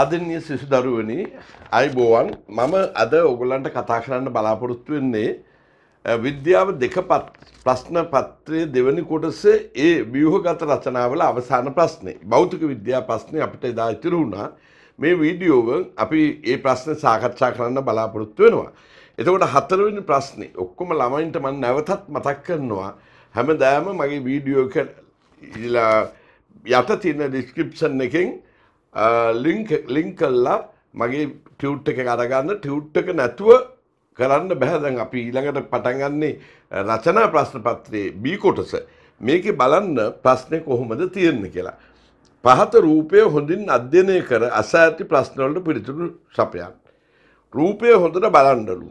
ආදරණීය සිසු දරුවනි අයිබෝවන් මම අද ඔයගොල්ලන්ට කතා කරන්න බලාපොරොත්තු වෙන්නේ විද්‍යාව දෙක ප්‍රශ්න පත්‍රයේ දෙවැනි කොටසේ ඒ ව්‍යුහගත රචනාවල අවසාන ප්‍රශ්නේ භෞතික විද්‍යා ප්‍රශ්නේ අපිට එදා ඉතුරු වුණා මේ වීඩියෝව අපි ඒ ප්‍රශ්න සාකච්ඡා කරන්න බලාපොරොත්තු වෙනවා එතකොට හතරවෙනි ප්‍රශ්නේ ඔක්කොම ළමයින්ට මම නැවතත් මතක් කරනවා හැමදාම මගේ වීඩියෝ එක යට තියෙන ඩිස්ක්‍රිප්ෂන් එකෙන් ලිංක් කල්ලා මගේ ටියවට් එක අරගන්න ටියවට් එක නැතුව කරන්න බැහැදැන් අපි ඊළඟට පටන්ගන්නේ රචනා ප්‍රශ්න පත්‍රයේ බීකොටස මේක බලන්න ප්‍රශ්නය කොහොමද තියෙන්න කියලා. පහත රූපය හොඳින් අධ්‍යනය කර අස ඇති ප්‍රශ්නවලට පිළිතුරු සපයන්. රූපය හොඳට බලන්ඩලු.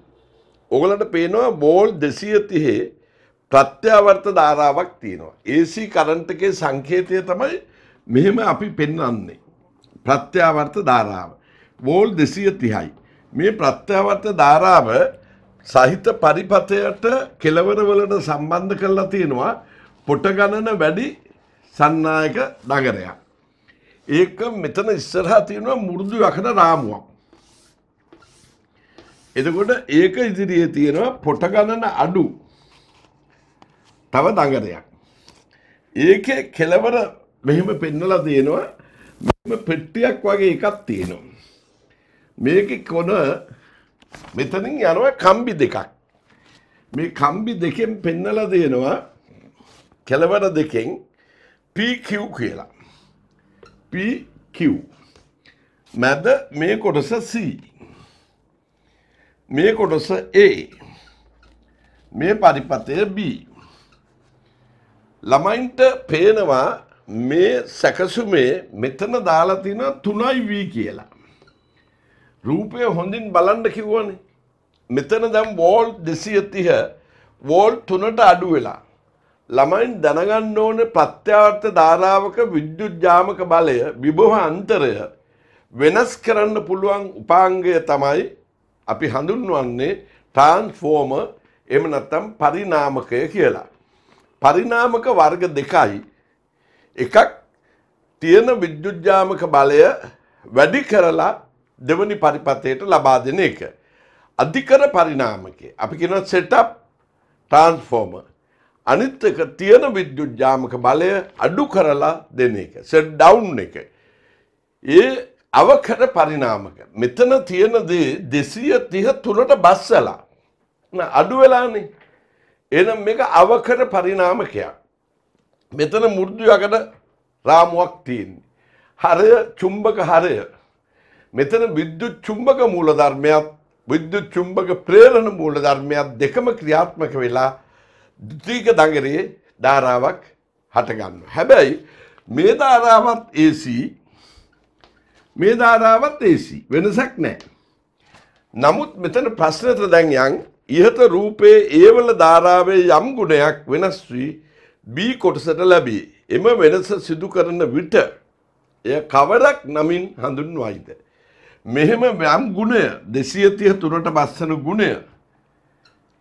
ඔගලට පේනවා බෝල් දෙසීඇතිහේ ප්‍රත්‍යාවර්ත ධාරාවක් තියෙනවා. AC කරන්ට් එකේ සංකේතය තමයි මෙහෙම අපි පෙන්වන්නේ. ප්‍රත්‍යාවර්ත ධාරාව. වෝල් දෙසිය තිහයි. මේ ප්‍රත්‍යාවර්ත ධාරාව සහිත පරිපතයට කෙලවරවලට සම්බන්ධ කරලා තියෙනවා පොට ගණන වැඩි සන්නායක නගරයක්. ඒක මෙතන ඉස්සරහා තියෙනවා මුරුදු යකඩ රාමුවක්. එතකොට ඒක ඉදිරියේ තියෙනවා පොට ගණන අඩු තව නගරයක්. ඒකේ කෙලවර මෙහෙම පෙන්නලා තියෙනවා පෙට්ටියක් වගේ එකක් තියෙනවා. මේකේ කොන මෙතනින් යනවා කම්බි දෙකක්. මේ කම්බි දෙකෙන් පෙන්නලා දෙනවා කෙළවර දෙකෙන් PQ කියලා. PQ. මැද මේ කොටස C. මේ කොටස A. මේ පරිපථය B. ළමයින්ට පේනවා මේ සැකසුමේ මෙතන දාලා තියෙනවා තුනයි වී කියලා. රූපය හොඳින් බලන්න කිව්වනේ. මෙතන දැන් වෝල් 230 වෝල් 3ට අඩු වෙලා. ළමයින් දැනගන්න ඕනේ ප්‍රත්‍යාවර්ත ධාරාවක විද්‍යුත් ජාමක බලය විභව අන්තරය වෙනස් කරන්න පුළුවන් උපාංගය තමයි අපි හඳුන්වන්නේ ට්‍රාන්ස්ෆෝමර් එහෙම නැත්නම් පරිණාමකය කියලා. පරිණාමක වර්ග දෙකයි එකක් තියෙන විද්‍යුජ්ජාමක බලය වැඩි කරලා දෙවනි පරිපතයට ලබා දෙන එක. අධිකර පරිනාමකේ අපි කියන සෙටප් ට්‍රාන්ස්ෆෝර්මර් අනිත් එක තියෙන විද්‍යුජ්ජාමක බලය අඩු කරලා දෙන එක. සෙට් ඩවුන් එක. ඒ අවකර පරිනාමක. මෙතන තියෙන දේ 233ට බස්සලා. අඩු වෙලානේ. එහෙනම් මේක අවකර පරිනාමකයක්. මෙතන මුෘදයකට රාමුවක් තියන්නේ. හරය චුම්බක හරය. මෙතන විද්‍යුත් චුම්බක මූලධර්මයක් විද්‍යුත් චුම්බක ප්‍රේරණ මූලධර්මයක් දෙකම ක්‍රියාත්මක වෙලා දතිීක දඟරයේ ධාරාවක් හටගන්න. හැබැයි මේ ධාරාවත් AC මේ ධාරාවත් AC වෙනසක් නෑ. නමුත් මෙතන ප්‍රශ්නත දැන් යන් ඉහත රූපයේ ඒවල ධාරාවේ යම් ගුණයක් වෙනස් වී බී කොටසට ලැබේ. එම වෙනස සිදු කරන විට එය කවරක් නමින් හඳුන්වයිද. මෙහෙම ව්‍යම් ගුණය දෙසියතිය තුනට බස්සන ගුණය.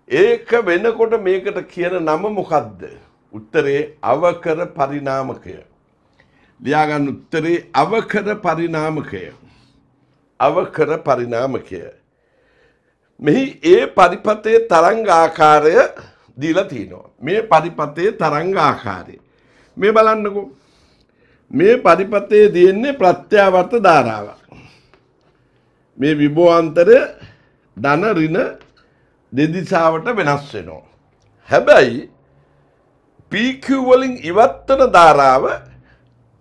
ඒක වෙනකොට මේකට කියන නම මොකක්ද. උත්තරේ අවකර පරිනාමකය. ලියාගන්න උත්තරේ අවකර පරිනාමකය. අවකර පරිනාමකය. මෙහි ඒ පරිපතේ තරංග ආකාරය දීලා තියෙනවා. මේ පරිපතේ තරංගාකාරය. මේ බලන්නකෝ. මේ පරිපතේ තියෙන්නේ ප්‍රත්‍යාවර්ත ධාරාවක්. මේ විභවාන්තරය ධන ඍණ දෙදිසාවට වෙනස් වෙනවා. හැබැයි PQ වලින් ඉවත් වෙන ධාරාව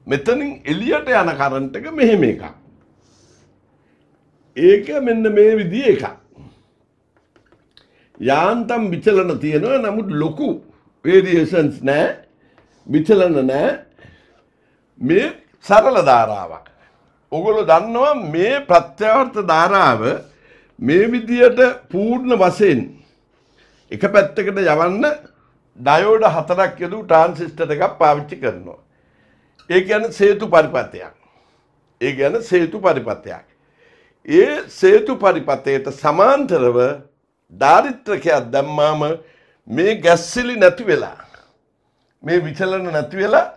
මෙතනින් එළියට යන කරන්ට් එක මෙහෙම එකක්. ඒක මෙන්න මේ විදිහේ එකක්. යාන්තම් විචලන තියෙනවා නමුත් ලොකු වේරියේෂන්ස් නෑ විචලන නෑ මේ සරල ධාරාවක්. ඔගොලු දන්නවා මේ ප්‍රත්‍යවර්ථ ධාරාව මේ විදියට පූර්ණ වශයෙන් එක පැත්තකට යවන්න ඩයෝඩ හතරක් යදු ට්‍රාන්සිස්ටර් එකක් පාවිච්චි කරනවා. ඒ කියන්නේ සේතු පරිපථයක්. ඒ කියන්නේ සේතු පරිපථයක්. ඒ සේතු පරිපථයට සමාන්තරව ධාරිත්‍රකයක් දැම්මාම මේ ගැස්සිලි නැති වෙලා මේ විචලන නැති වෙලා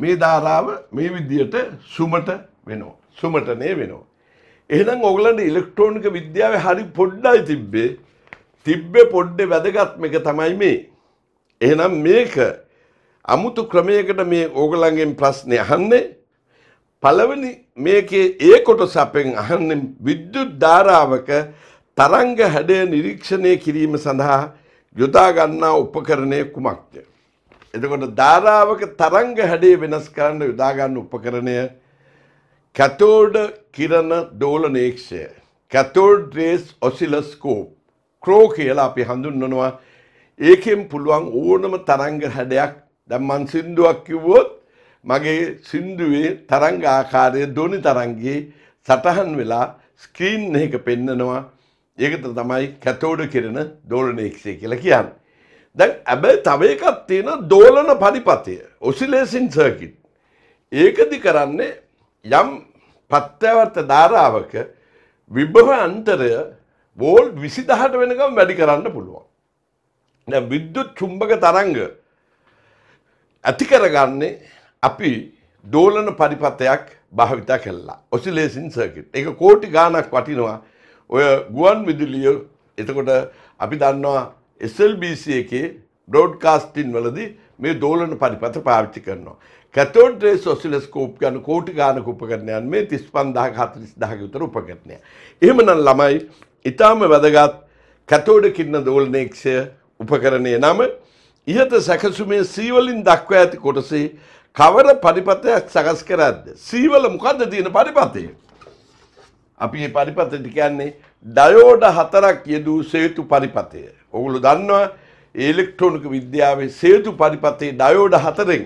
මේ ධාරාව මේ විදියට සුමට වෙනවා සුමටනේ වෙනවා එහෙනම් ඔයගලන්ට ඉලෙක්ට්‍රොනික විද්‍යාවේ හරි පොඩ්ඩයි තිබ්බේ තිබ්බේ පොඩ්ඩේ වැදගත්ම එක තමයි මේ එහෙනම් මේක අමුතු ක්‍රමයකට මේ ඕගලන්ගෙන් ප්‍රශ්නේ අහන්නේ පළවෙනි මේකේ ඒ කොටස අපෙන් අහන්නේ විද්‍යුත් ධාරාවක තරංග හැඩය නිරීක්ෂණය කිරීම සඳහා යොදාගන්නා උපකරණය කුමක්ද. එතකොට ධාරාවක තරංග හැඩේ වෙනස් කරන්න යොදාගන්න උපකරණය කැතෝඩ කිරණ දෝලනේක්ෂය කැතෝඩ් රේස් ඔසිලස්කෝප් ක්‍රෝ කියලා අපි හඳුන්වනවා ඒකෙන් පුළුවන් ඕනම තරංග හැඩයක් දැම්මන් සින්දුවක් කිව්වොත් මගේ සින්දුවේ තරංග ආකාරය දොනි තරංගේ සටහන් වෙලා ස්ක්‍රීන් එක පෙන්නනවා ඒකට තමයි කැතෝඩ කෙරෙන දෝලනේක්ෂය කියලා කියන්න. දැන් ඇබැයි තව එකක් තියෙන දෝලන පරිපතය ඔසිලේසින් සර්කිට්. ඒකදි කරන්නේ යම් පත්‍යවර්ත ධාරාවක විභව අන්තරය වෝල් විසිදහට වෙනකම් වැඩි කරන්න පුළුවන්. නැ විද්‍යුත් චුම්බක තරංග ඇති කරගන්නේ අපි දෝලන පරිපතයක් භාවිතා කල්ලා ඔසිලේසින් සර්කිට් එක කෝටි ගානක් වටිනවා ඔය ගුවන් විදුලිය එතකොට අපි දන්නවා SLBC එකේ බ්‍රෝඩ්කාස්ටින් වලදී මේ දෝලන පරිපත පාවිච්චි කරනවා. කැතෝඩ් රේස් ඔසිලස්කෝප් ගන්න කෝටි ගානක උපකරණයන් මේ 35000ක 40000ක විතර උපකරණයක්. එහෙමනම් ළමයි ඊටාම වැදගත් කැතෝඩ් කින්න දෝලනේක්ෂය උපකරණයේ නම ඉහත සැකසුමේ සීවලින් දක්වා ඇති කොටසේ කවර පරිපතයක් සකස් කරද්ද සීවල මොකද්ද තියෙන පරිපතේ? අපි මේ පරිපතට කියන්නේ ඩයෝඩ හතරක් යෙදූ සේතු පරිපතය. ඔගොල්ලෝ දන්නවා ඉලෙක්ට්‍රොනික විද්‍යාවේ සේතු පරිපතේ ඩයෝඩ හතරෙන්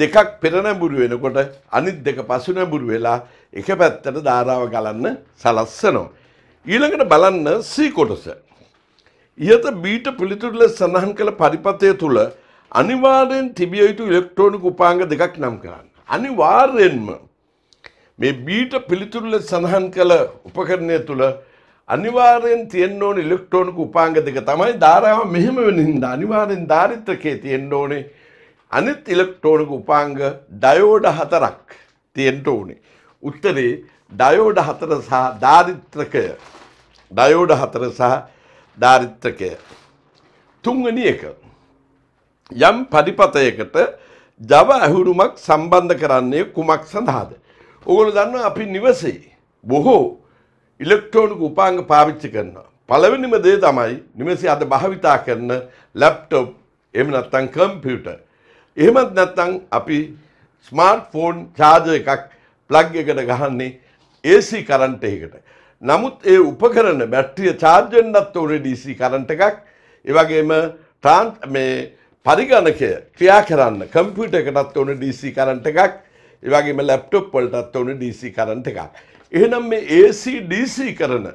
දෙකක් පෙර නැඹුරු වෙනකොට අනිත් දෙක පසු නැඹුරු වෙලා එක පැත්තට ධාරාව ගලන්න සලස්සනවා. ඊළඟට බලන්න C කොටස. ඉහත බීට පිළිතුරු ලෙස සඳහන් කළ පරිපතය තුල අනිවාර්යෙන් තිබිය යුතු ඉලෙක්ට්‍රොනික උපාංග දෙකක් නම් කරන්න. අනිවාර්යෙන්ම මේ බීට පිළිතුරුල සඳහන් කළ උපකරණය තුළ අනිවාර්යෙන් තියෙන්න ඕනේ ඉලෙක්ට්‍රෝනික උපාංග දෙක තමයි ධාරාව මෙහෙම වෙන හින්දා අනිවාර්යෙන් ධාරිත්‍රකයේ තියෙන්න ඕනේ අනිත් ඉලෙක්ට්‍රෝනික උපාංග ඩයෝඩ් හතරක් තියෙන්න ඕනේ. උත්තරේ ඩයෝඩ් හතර සහ ධාරිත්‍රකය. ඩයෝඩ් හතර සහ ධාරිත්‍රකය. තුන්වෙනි එක යම් පරිපතයකට ජව ඇහුරුමක් සම්බන්ධ කරන්නේ කුමක් සඳහාද? ඕගොල්ලෝ දන්නවා අපි නිවසේ බොහෝ ඉලෙක්ට්‍රොනික උපාංග පාවිච්චි කරනවා. පළවෙනිම දේ තමයි නිවසේ අද භාවිතා කරන ලැප්ටොප් එහෙම නැත්නම් කම්පියුටර්. එහෙමත් නැත්නම් අපි ස්මාර්ට් ෆෝන් චාර්ජර් එකක් ප්ලග් එකට ගහන්නේ AC කරන්ට් එකකට. නමුත් ඒ උපකරණ බැටරිය චාර්ජ් වෙන්නත් ඕනේ DC කරන්ට් එකක්. ඒ වගේම මේ පරිගණකය ක්‍රියා කරන්න කම්පියුටර් එකටත් ඕනේ DC කරන්ට් එකක්. ඒවගේම ලැප්ටොප් වලටත් ඕන DC කරන්ට් එකක්. එහෙනම් මේ AC DC කරන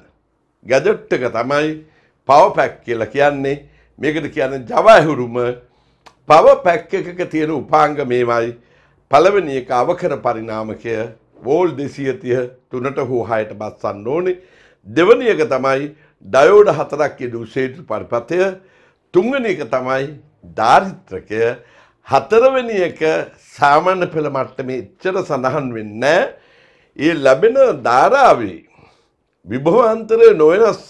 ගැජට් එක තමයි power pack කියලා කියන්නේ. මේකට කියන්නේ Java හුරුම power pack එකක තියෙන උපාංග මේවයි. පළවෙනි එක අවකර පරිණාමකය වෝල් 230 තුනට හෝ 6ට බස්සන්න ඕනේ. දෙවෙනි එක තමයි ඩයෝඩ් හතරක් යදු ෂේත්‍ර පරිපථය. තුන්වෙනි එක තමයි ධාරිත්‍රකය හතරවෙනි එක සාමාන්‍ය පෙළ මට්ටමේ එච්චර සඳහන් වෙන්නේ ඒ ලැබෙන ධාරාවේ විභවාන්තරය නොවෙනස්ස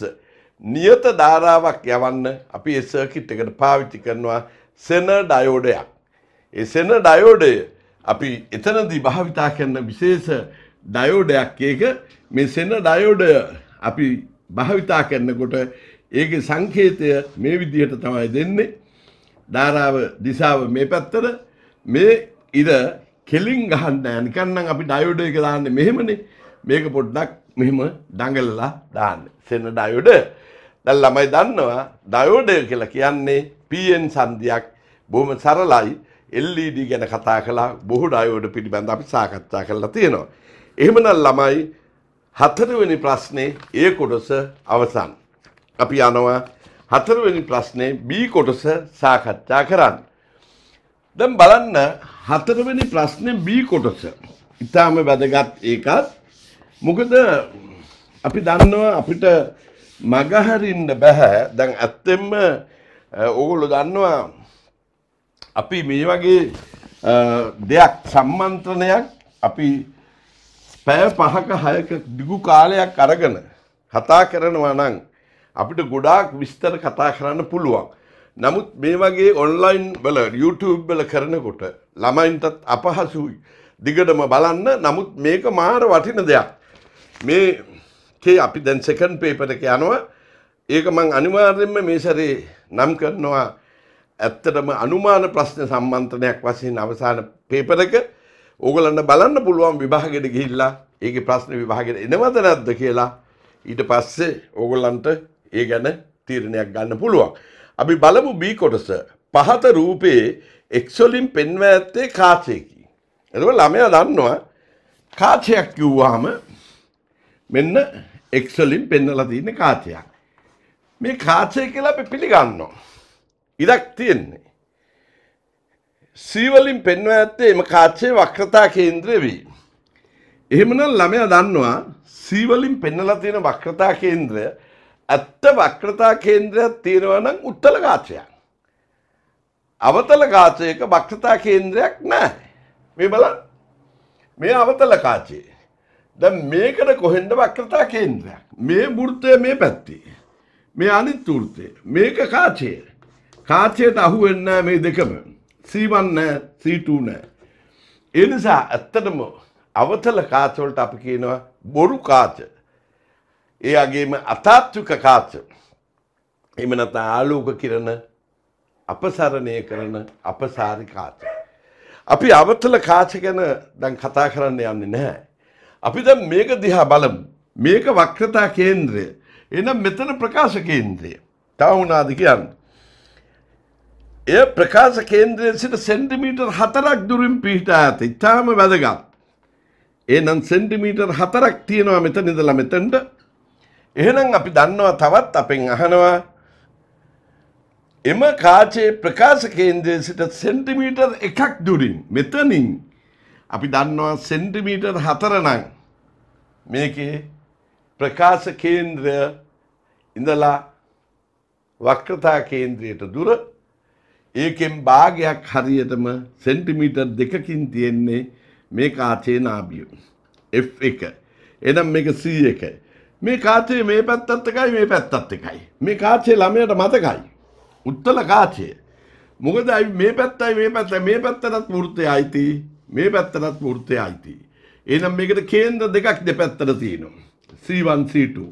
නියත ධාරාවක් යවන්න අපි ඒ සර්කිට් එකට පාවිච්චි කරනවා සෙන ඩයෝඩයක්. ඒ සෙන ඩයෝඩය අපි එතනදී භාවිතා කරන විශේෂ ඩයෝඩයක් ඒක මේ සෙන ඩයෝඩය අපි භාවිතා කරනකොට ඒකේ සංකේතය මේ විදිහට තමයි දෙන්නේ. ධාරාව දිසාව මේ පැත්තට මේ ඉර කෙලින් ගහන්න නෑ නිකන්නම් අපි ඩයෝඩ් එක දාන්නේ මෙහෙමනේ මේක පොඩ්ඩක් මෙහෙම දඟලලා දාන්න සෙන ඩයෝඩ් දැන් ළමයි දන්නවා ඩයෝඩ් කියලා කියන්නේ PN සංදියක් බොහොම සරලයි LED ගැන කතා කළා බොහෝ ඩයෝඩ් පිළිබඳ අපි සාකච්ඡා කරලා තියෙනවා එහෙමනම් ළමයි හතරවෙනි ප්‍රශ්නේ ඒ කොටස අවසන් අපි යනවා හතරවෙනි ප්‍රශ්නේ B කොටස සාකච්ඡා කරන්න. දැන් බලන්න හතරවෙනි ප්‍රශ්නේ B කොටස. ඊටාම වැදගත් ඒකත්. මොකද අපි දන්නවා අපිට මගහරින්න බෑ. දැන් ඇත්තෙන්ම ඕගොල්ලෝ දන්නවා අපි මේ වගේ දෙයක් සම්මන්ත්‍රණයක් අපි පැය පහක හයක දිගු කාලයක් අරගෙන කතා කරනවා නම් අපිට ගොඩාක් විස්තර කතා කරන්න පුළුවන්. නමුත් මේ වගේ ඔන්ලයින් වල YouTube වල කරනකොට ළමයින්ටත් අපහසුයි. දිගටම බලන්න නමුත් මේක මාර වටින දෙයක්. මේ අපි දැන් සෙකන්ඩ් පේපර් එක යනවා. ඒක මං අනිවාර්යයෙන්ම මේ සැරේ නම් කරනවා. ඇත්තටම අනුමාන ප්‍රශ්න සම්මන්ත්‍රණයක් වශයෙන් අවසාන පේපර් එක ඕගලන්ට බලන්න පුළුවන් විභාගෙට ගිහිල්ලා ඒකේ ප්‍රශ්න විභාගෙට එනවද නැද්ද කියලා ඊට පස්සේ ඕගලන්ට ඒ ගැන තීරණයක් ගන්න පුළුවන්. අපි බලමු B කොටස. පහත රූපයේ x වලින් පෙන්ව ඇත්තේ කාචයකි. එතකොට ළමයා දන්නවා කාචයක් කිව්වහම මෙන්න x වලින් පෙන්වලා තියෙන කාචයක්. මේ කාචය කියලා අපි පිළිගන්නවා. ඉඩක් තියෙන්නේ. C වලින් පෙන්ව ඇත්තේ එම කාචයේ වක්‍රතා කේන්ද්‍රය වේ. එහෙමනම් ළමයා දන්නවා C වලින් පෙන්වලා තියෙන වක්‍රතා කේන්ද්‍රය ඇත්ත වක්‍රතා කේන්ද්‍රයක් තියෙනවා නම් උත්තර ඝාතයක්. අවතල ඝාතයක වක්‍රතා කේන්ද්‍රයක් නැහැ. මේ බලන්න. මේ අවතල ඝාතයේ. දැන් මේකද කොහෙන්ද වක්‍රතා කේන්ද්‍රයක්? මේ වෘත්තය මේ පැත්තේ. මේ අනිත් වෘත්තය. මේක ඝාතය. ඝාතයට අහු වෙන්නේ මේ දෙකම. C1 නැහැ, C2 නැහැ. ඒ නිසා ඇත්තටම අවතල ඝාත වලට අපි කියනවා බොරු ඝාතය. ඒ අගේම අතාත්වික කාච එහෙම නැත්නම් ආලෝක කිරණ අපසරණය කරන අපසාරි කාච අපි අවතල කාච ගැන දැන් කතා කරන්න යන්නේ නැහැ අපි දැන් මේක දිහා බලමු මේක වක්‍රතා කේන්ද්‍රය එහෙනම් මෙතන ප්‍රකාශ කේන්ද්‍රය තව උනාද කියන්නේ එය ප්‍රකාශ කේන්ද්‍රයෙන් සිට සෙන්ටිමීටර් 4ක් දුරින් පිහිටා ඇත ඉතාම වැදගත් එහෙනම් සෙන්ටිමීටර් 4ක් තියෙනවා මෙතන ඉඳලා මෙතනට එහෙනම් අපි දන්නවා තවත් අපෙන් අහනවා එම කාචේ ප්‍රකාශ කේන්ද්‍රයේ සිට සෙන්ටිමීටර් එකක් දුරින් මෙතනින් අපි දන්නවා සෙන්ටිමීටර් හතර නම් මේකේ ප්‍රකාශ කේන්ද්‍රය ඉඳලා වක්‍රතා කේන්ද්‍රයට දුර ඒකෙන් භාගයක් හරියටම සෙන්ටිමීටර් දෙකකින් තියෙන්නේ මේ කාචේ නාභිය F1 එනම් මේක C1 මේ කාචය මේ පැත්තත් එකයි මේ පැත්තත් එකයි. මේ කාචය ළමයට මතකයි. උත්තල කාචය. මොකද මේ පැත්තයි මේ පැත්ත මේ පැත්තටත් වෘත්තය අයිති මේ පැත්තටත් වෘත්තය අයිති. එහෙනම් මේකට කේන්ද්‍ර දෙකක් දෙපැත්තට තියෙනවා. C1 C2.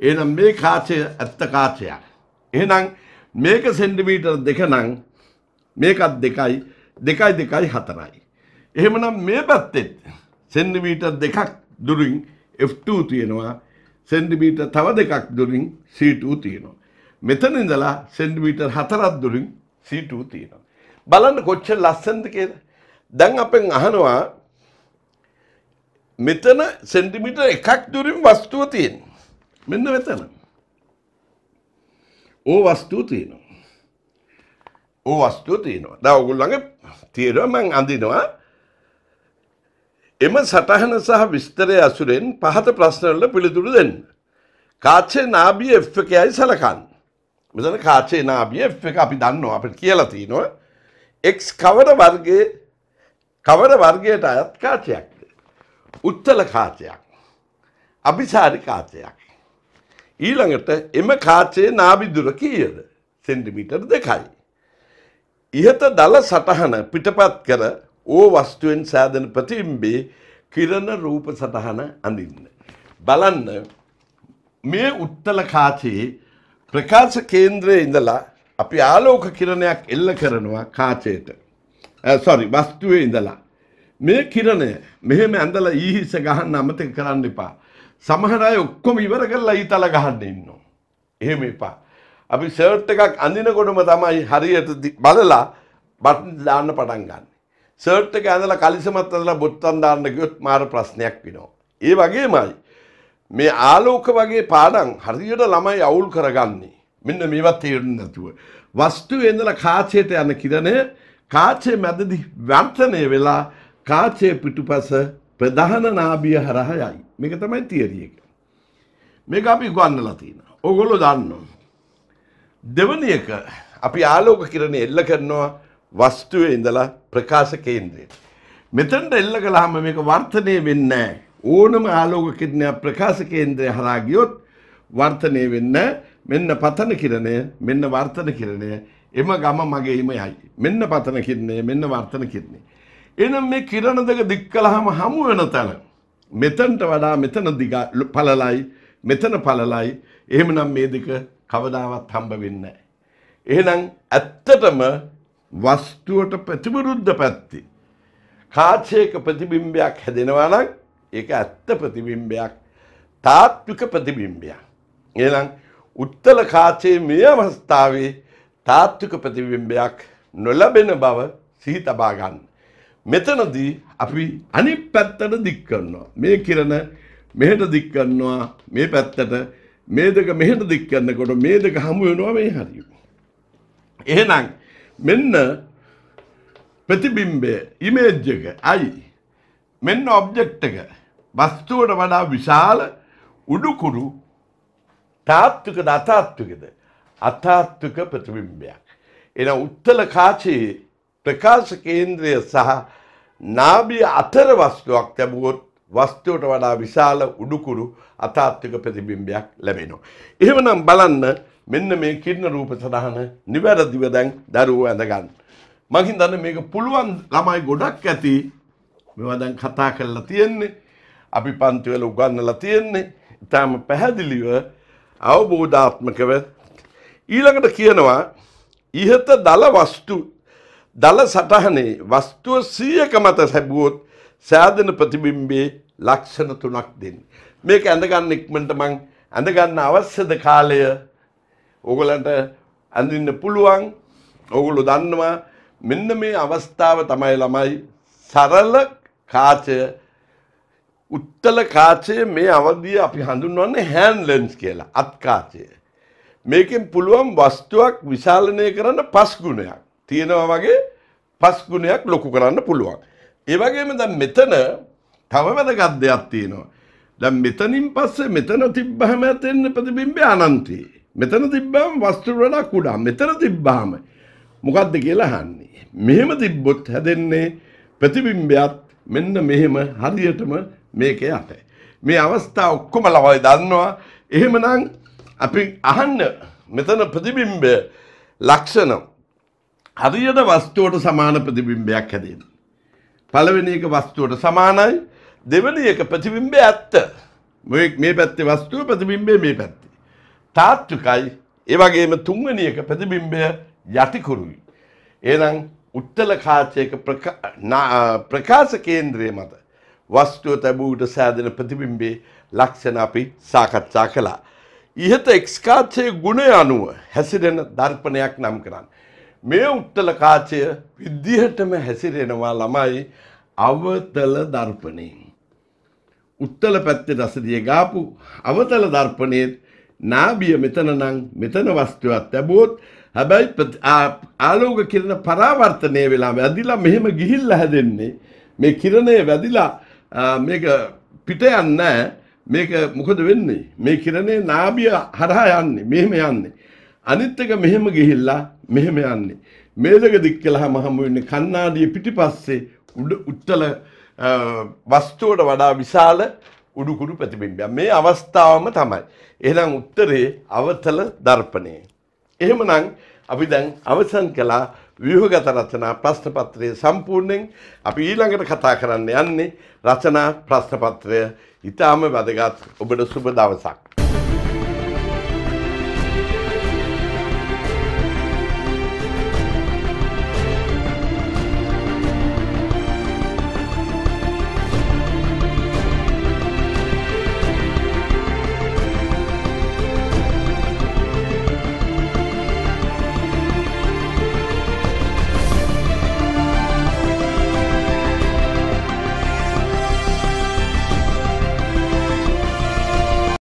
එහෙනම් මේ කාචය ඇත්ත කාචයක්. එහෙනම් මේක සෙන්ටිමීටර් දෙක නම් මේකත් දෙකයි දෙකයි දෙකයි හතරයි. එහෙමනම් මේ පැත්තෙත් සෙන්ටිමීටර් දෙකක් දුරින් F2 තියෙනවා සෙන්ටිමීටර් තව දෙකක් දුරින් C2 තියෙනවා. මෙතන ඉඳලා සෙන්ටිමීටර් හතරක් දුරින් C2 තියෙනවා. බලන්න කොච්චර ලස්සනද කියලා. දැන් අපෙන් අහනවා මෙතන සෙන්ටිමීටර් එකක් දුරින් වස්තුව තියෙන. මෙන්න මෙතන. ඕ වස්තුව තියෙනවා. ඕ වස්තුව තියෙනවා. දැන් ඔයගොල්ලන්ගේ තියෙනවා මං අඳිනවා එම සටහන සහ විස්තරය ඇසුරෙන් පහත ප්‍රශ්නවලට පිළිතුරු දෙන්න. කාචේ නාබිය F එකයි සලකන්න. මෙතන කාචේ නාබිය F එක අපි දන්නවා අපිට කියලා තියෙනවා. X කවර වර්ගයේ කවර වර්ගයට අයත් කාචයක්ද? උත්තල කාචයක්. අபிසාරි කාචයක්. ඊළඟට එම කාචයේ නාබි දුර කීයද? සෙන්ටිමීටර් 2යි. ইহත දල සටහන පිටපත් කර ඕ වස්තුවෙන් සෑදෙන ප්‍රතිම්බේ කිරණ රූප සටහන අඳින්න. බලන්න මේ උත්තල කාචයේ ප්‍රකාශ කේන්ද්‍රයේ ඉඳලා අපි ආලෝක කිරණයක් එල්ල කරනවා කාචයට. සොරි වස්තුවේ ඉඳලා. මේ කිරණය මෙහෙම ඇඳලා ඊහිස ගහන්න අමතක කරන්න එපා. සමහර අය ඔක්කොම ඉවර කරලා ඊතල ගහන්න ඉන්නවා. එහෙම එපා. අපි ෂර්ට් එකක් අඳිනකොටම තමයි හරියට බලලා බටන් දාන්න පටන් ගන්න. සර්ට් එක ඇඳලා කලිසමත් ඇඳලා බොත්තම් දාන්න ගියොත් මාර ප්‍රශ්නයක් වෙනවා. ඒ වගේමයි මේ ආලෝක වගේ පාඩම් හරියට ළමයි අවුල් කරගන්නේ. මෙන්න මේවත් තේරෙන්නේ නැතුව. වස්තුවේ ඉඳලා කාචයට යන කිරණය කාචයේ මැදදී වර්තනය වෙලා කාචයේ පිටුපස ප්‍රධාන නාභිය හරහා යයි. මේක තමයි තියරි එක. මේක අපි ගන්නලා තියෙනවා. ඕගොල්ලෝ දන්නවා. දෙවැනි එක අපි ආලෝක කිරණය එල්ල කරනවා. වස්තුවේ ඉඳලා ප්‍රකාශ කේන්ද්‍රයට. මෙතනට එල්ල කළාම මේක වර්ධනය වෙන්නේ ඕනම ආලෝක කිරණ ප්‍රකාශ කේන්ද්‍රය හරහා ගියොත් වර්ධනය වෙන්න මෙන්න පතන කිරණය මෙන්න වර්ධන කිරණය එම ගම මගේම යයි. මෙන්න පතන කිරණය මෙන්න වර්ධන කිරණය. එනම් මේ කිරණ දෙක දික් කළාම හමු වෙන තැන මෙතනට වඩා මෙතන දිග පළලයි මෙතන පළලයි එහෙමනම් මේ දෙක කවදාවත් හම්බ වෙන්නේ නැහැ. එහෙනම් ඇත්තටම වස්තුවට ප්‍රතිවිරුද්ධ පැත්ති. කාචයක ප්‍රතිබිම්බයක් හැදෙනවා නම් ඒක ඇත්ත ප්‍රතිබිම්බයක් තාත්වික ප්‍රතිබිම්බයක්. එහෙනම් උත්තල කාචයේ මේ අවස්ථාවේ තාත්වික ප්‍රතිබිම්බයක් නොලැබෙන බව සිහි තබා ගන්න. මෙතනදී අපි අනිත් පැත්තට දික් කරනවා. මේ කිරණ මෙහෙට දික් කරනවා මේ පැත්තට මේ දෙක මෙහෙට දික් කරනකොට මේ දෙක හමු වෙනවා මේ හරියට. එහෙනම් මෙන්න ප්‍රතිබිම්බය ඉමේජ් එක අයි මෙන්න ඔබ්ජෙක්ට් එක වස්තුවට වඩා විශාල උඩුකුරු තාත්විකද අතාත්විකද අතාත්වික ප්‍රතිබිම්බයක් එන උත්තල කාචයේ ප්‍රකාශ කේන්ද්‍රය සහ නාභිය අතර වස්තුවක් ලැබුවොත් වස්තුවට වඩා විශාල උඩුකුරු අතාත්වික ප්‍රතිබිම්බයක් ලැබෙනවා. එහෙමනම් බලන්න මෙන්න මේ කිරණ රූප සටහන නිවැරදිව දැන් දරුවෝ ඇඳගන්න. මං හිතන්නේ මේක පුළුවන් ළමයි ගොඩක් ඇති මේවා දැන් කතා කරලා තියෙන්නේ. අපි පන්ති වල උගන්වලා තියෙන්නේ. ඊටාම පැහැදිලිව අවබෝධාත්මකව ඊළඟට කියනවා ඉහත දල වස්තු දල සටහනේ වස්තුව 100ක මත සැබුවොත් සෑදෙන ප්‍රතිබිම්බේ ලක්ෂණ තුනක් දෙන්නේ. මේක ඇඳගන්න ඉක්මනට මං ඇඳගන්න අවශ්‍යද කාලය ඕගලන්ට ඇඳන්න පුළුවන් ඔගුලු දන්නවා මෙන්න මේ අවස්ථාව තමයි ළමයි සරල කාචය උත්තල කාචය මේ අවධිය අපි හඳුන්වන්නේ හැන්ලෙන්ස් කියලා අත්කාචය. මේකෙන් පුළුවන් වස්තුවක් විශාලනය කරන්න පස් ගුණයක් තියෙනවා වගේ පස් ගුණයක් ලොකු කරන්න පුළුවන්. ඒ වගේම දැන් මෙතන තව වැදගත් දෙයක් තියෙනවා. දැන් මෙතනින් පස්සේ මෙතන තිබ්බහම ඇතින් ප්‍රතිබිම්බය අනන්තයි. මෙතන තිබ්බාම වස්තු වඩා කුඩා. මෙතන තිබ්බාම මොකද්ද කියලා අහන්නේ. මෙහෙම තිබ්බොත් හැදෙන්නේ ප්‍රතිබිම්බයත් මෙන්න මෙහෙම හරියටම මේක යට. මේ අවස්ථා ඔක්කොම ලවයි දන්නවා. එහෙමනම් අපි අහන්න මෙතන ප්‍රතිබිම්බය ලක්ෂණ හරියට වස්තුවට සමාන ප්‍රතිබිම්බයක් හැදෙන්නේ. පළවෙනි එක වස්තුවට සමානයි. දෙවෙනි එක ප්‍රතිබිම්බය ඇත්ත. මේ පැත්තේ වස්තුව ප්‍රතිබිම්බය මේ පැත්ත. තාත්තුකයි ඒවගේම තුන්වනියක ප්‍රතිබිම්බය යටිකුරුයි. ඒනම් උත්තල කාචයක ප්‍රකාශ කේන්ද්‍රය මත වස්තුව තැබූට සෑදෙන ප්‍රතිබිම්බේ ලක්ෂණ අපි සාකච්ඡා කළා. ඉහත එක්ස්කාචයේ ගුණය අනුව හැසිරෙන දර්පණයක් නම් කරන්න. මේ උත්තල කාචය විද්‍යහටම හැසිරෙනවා ළමයි අවතල දර්පණයෙන්. උත්තල පැත්තේ රසදිය ගාපු අවතල දර්පණයේ නාභිය මෙතන නම් මෙතන වස්තුවක් ලැබුවොත් හැබැයි ආලෝක කිරණ පරාවර්තනය වෙලා වැදිලා මෙහෙම ගිහිල්ලා හැදෙන්නේ මේ කිරණය වැදිලා මේක පිට යන්නේ මේක මොකද වෙන්නේ මේ කිරණේ නාභිය හරහා යන්නේ මෙහෙම යන්නේ අනිත් එක මෙහෙම ගිහිල්ලා මෙහෙම යන්නේ මේ දෙක දික් කළාම හමු වෙන්නේ කණ්ණාඩිය පිටිපස්සේ උඩ උත්තල වස්තුවට වඩා විශාල උඩුකුඩු ප්‍රතිබිම්බයක්. මේ අවස්ථාවම තමයි. එහෙනම් උත්තරේ අවතල දර්පණය. එහෙමනම් අපි දැන් අවසන් කළා ව්‍යුහගත රචනා ප්‍රශ්න පත්‍රය සම්පූර්ණයෙන් අපි ඊළඟට කතා කරන්න යන්නේ රචනා ප්‍රශ්න පත්‍රය. ඊටාම වැදගත් ඔබට සුබ දවසක්.